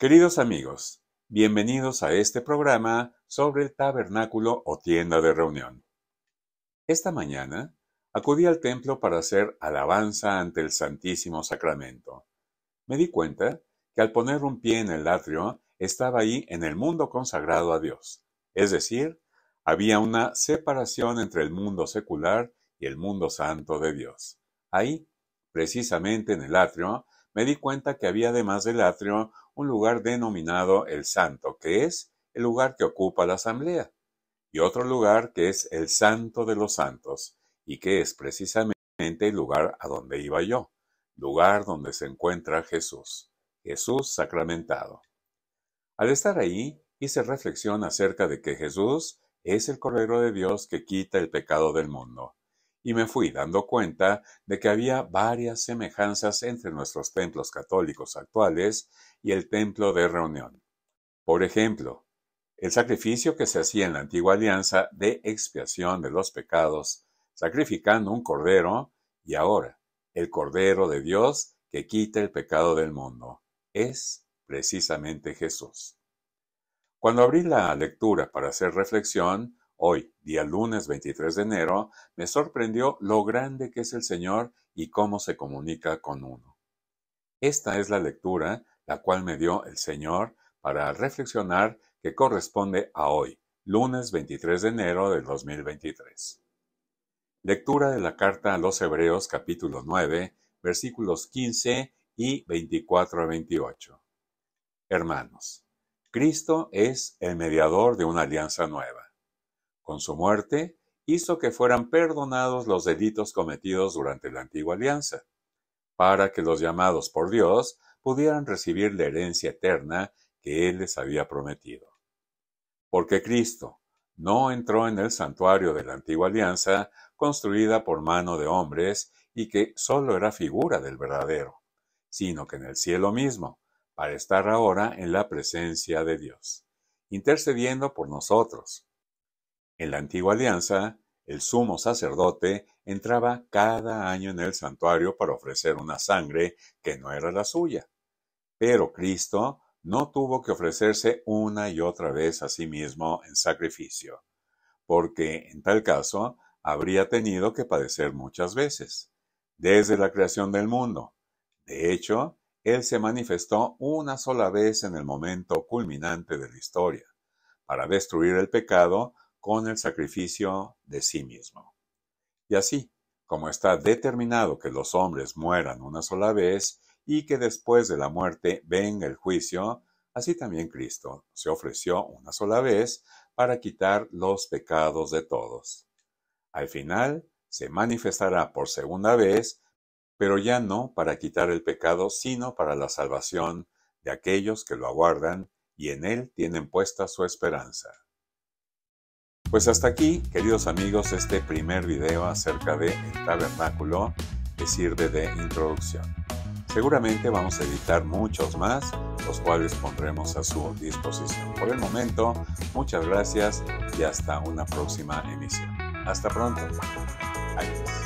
Queridos amigos, bienvenidos a este programa sobre el tabernáculo o tienda de reunión. Esta mañana acudí al templo para hacer alabanza ante el Santísimo Sacramento. Me di cuenta que al poner un pie en el atrio estaba ahí en el mundo consagrado a Dios, es decir, había una separación entre el mundo secular y el mundo santo de Dios. Ahí, precisamente en el atrio, me di cuenta que había además del atrio un lugar denominado el Santo, que es el lugar que ocupa la asamblea, y otro lugar que es el Santo de los Santos, y que es precisamente el lugar a donde iba yo, lugar donde se encuentra Jesús, Jesús sacramentado. Al estar ahí, hice reflexión acerca de que Jesús es el Cordero de Dios que quita el pecado del mundo y me fui dando cuenta de que había varias semejanzas entre nuestros templos católicos actuales y el templo de reunión. Por ejemplo, el sacrificio que se hacía en la antigua alianza de expiación de los pecados, sacrificando un cordero, y ahora el cordero de Dios que quita el pecado del mundo, es precisamente Jesús. Cuando abrí la lectura para hacer reflexión, Hoy, día lunes 23 de enero, me sorprendió lo grande que es el Señor y cómo se comunica con uno. Esta es la lectura la cual me dio el Señor para reflexionar que corresponde a hoy, lunes 23 de enero del 2023. Lectura de la carta a los Hebreos capítulo 9, versículos 15 y 24 a 28. Hermanos, Cristo es el mediador de una alianza nueva con su muerte, hizo que fueran perdonados los delitos cometidos durante la antigua alianza, para que los llamados por Dios pudieran recibir la herencia eterna que Él les había prometido. Porque Cristo no entró en el santuario de la antigua alianza construida por mano de hombres y que sólo era figura del verdadero, sino que en el cielo mismo, para estar ahora en la presencia de Dios, intercediendo por nosotros en la antigua alianza, el sumo sacerdote entraba cada año en el santuario para ofrecer una sangre que no era la suya. Pero Cristo no tuvo que ofrecerse una y otra vez a sí mismo en sacrificio, porque en tal caso habría tenido que padecer muchas veces, desde la creación del mundo. De hecho, Él se manifestó una sola vez en el momento culminante de la historia, para destruir el pecado con el sacrificio de sí mismo. Y así, como está determinado que los hombres mueran una sola vez y que después de la muerte ven el juicio, así también Cristo se ofreció una sola vez para quitar los pecados de todos. Al final se manifestará por segunda vez, pero ya no para quitar el pecado, sino para la salvación de aquellos que lo aguardan y en él tienen puesta su esperanza. Pues hasta aquí, queridos amigos, este primer video acerca de el tabernáculo que sirve de introducción. Seguramente vamos a editar muchos más, los cuales pondremos a su disposición. Por el momento, muchas gracias y hasta una próxima emisión. Hasta pronto. Adiós.